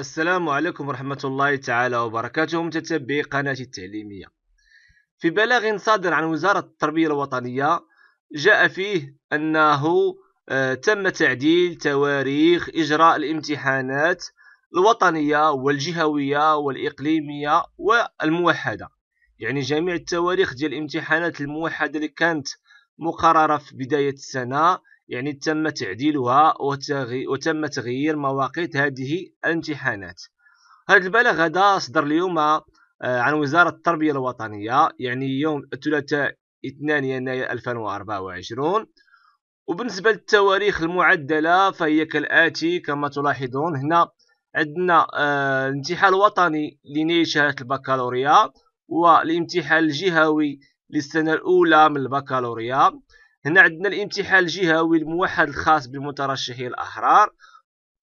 السلام عليكم ورحمة الله تعالى وبركاته متتبعي قناتي التعليمية في بلاغ صادر عن وزارة التربية الوطنية جاء فيه أنه آه، تم تعديل تواريخ إجراء الامتحانات الوطنية والجهوية والإقليمية والموحدة يعني جميع التواريخ ديال الامتحانات الموحدة اللي كانت مقررة في بداية السنة يعني تم تعديلها وتم تغيير مواقيت هذه الامتحانات هذا البلاغ هذا صدر اليوم آه، عن وزارة التربية الوطنية يعني يوم الثلاثاء 2 يناير 2024 وبالنسبة للتواريخ المعدلة فهي كالآتي كما تلاحظون هنا عندنا آه، الامتحان الوطني لنيل شهادة البكالوريا والامتحان الجهوي للسنة الأولى من البكالوريا هنا عندنا الامتحان الجهوي الموحد الخاص بالمترشحين الأحرار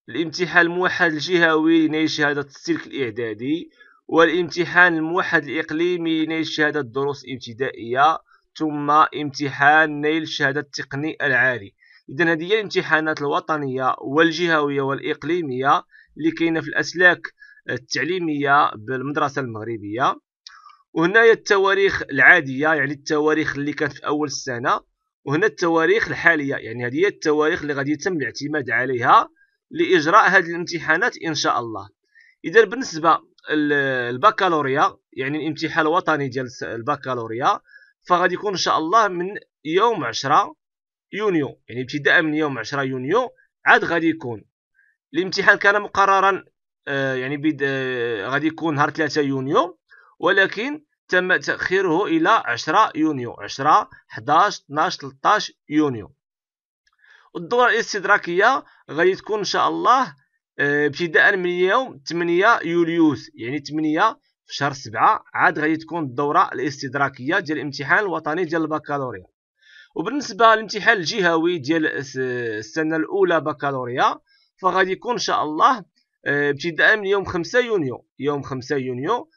الامتحان الموحد الجهوي لنيل شهادة السلك الإعدادي والامتحان الموحد الإقليمي لنيل شهادة الدروس الابتدائية ثم امتحان نيل شهادة التقني العالي إذا هذه هي الامتحانات الوطنية والجهوية والإقليمية اللي كاينة في الأسلاك التعليمية بالمدرسة المغربية وهنايا التواريخ العادية يعني التواريخ اللي كانت في أول السنة وهنا التواريخ الحاليه يعني هذه هي التواريخ اللي غادي يتم الاعتماد عليها لاجراء هذه الامتحانات ان شاء الله اذا بالنسبه للبكالوريا يعني الامتحان الوطني ديال البكالوريا فغادي يكون ان شاء الله من يوم 10 يونيو يعني ابتداء من يوم 10 يونيو عاد غادي يكون الامتحان كان مقررا آه، يعني آه، غادي يكون نهار 3 يونيو ولكن تم تأخيره إلى 10 يونيو 10 11 12 13 يونيو الدورة الاستدراكية غادي تكون إن شاء الله آه، ابتداء من يوم 8 يوليوز يعني 8 في شهر 7 عاد غادي تكون الدورة الاستدراكية ديال الامتحان الوطني ديال البكالوريا وبالنسبة للامتحان الجهوي ديال السنة الأولى بكالوريا فغادي يكون إن شاء الله آه، ابتداء من يوم 5 يونيو يوم 5 يونيو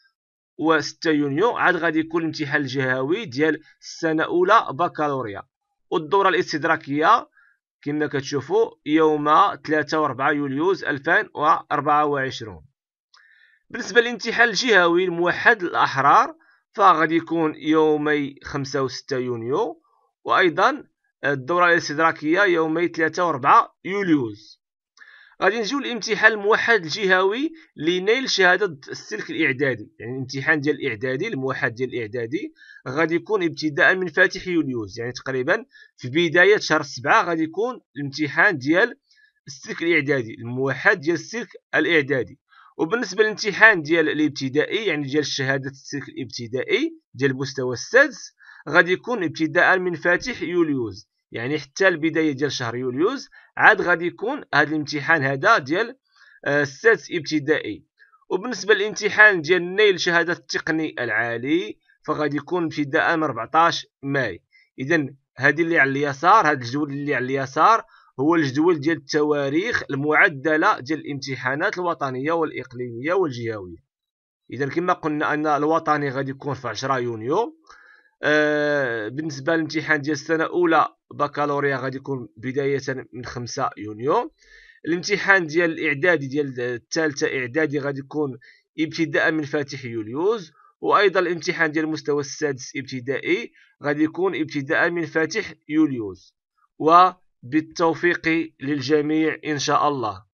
و6 يونيو عاد غادي يكون الامتحان الجهوي ديال السنه الاولى بكالوريا والدوره الاستدراكيه كما كتشوفوا يوم 3 و4 يوليوز 2024 بالنسبه للامتحان الجهوي الموحد الاحرار فغادي يكون يومي 5 و6 يونيو وايضا الدوره الاستدراكيه يومي 3 و4 يوليوز غادي نجيو للامتحان الموحد الجهوي لنيل شهاده السلك الاعدادي يعني الامتحان ديال الاعدادي الموحد ديال الاعدادي غادي يكون ابتداء من فاتح يوليوز يعني تقريبا في بدايه شهر 7 غادي يكون الامتحان ديال السلك الاعدادي الموحد ديال السلك الاعدادي وبالنسبه للامتحان ديال الابتدائي يعني ديال شهاده السلك الابتدائي ديال المستوى السادس غادي يكون ابتداء من فاتح يوليوز يعني حتى البدايه ديال شهر يوليوز عاد غادي يكون هذا الامتحان هذا ديال آه، السادس ابتدائي وبالنسبه للامتحان ديال نيل شهاده التقني العالي فغادي يكون ابتداء من 14 ماي اذا هذه اللي على اليسار هذا الجدول اللي على اليسار هو الجدول ديال التواريخ المعدله ديال الامتحانات الوطنيه والاقليميه والجهويه اذا كما قلنا ان الوطني غادي يكون في 10 يونيو آه، بالنسبه للامتحان ديال السنه الاولى بكالوريا غادي يكون بدايه من 5 يونيو الامتحان ديال الاعدادي ديال الثالثه اعدادي غادي يكون ابتداء من فاتح يوليوز وايضا الامتحان ديال المستوى السادس ابتدائي غادي يكون ابتداء من فاتح يوليوز وبالتوفيق للجميع ان شاء الله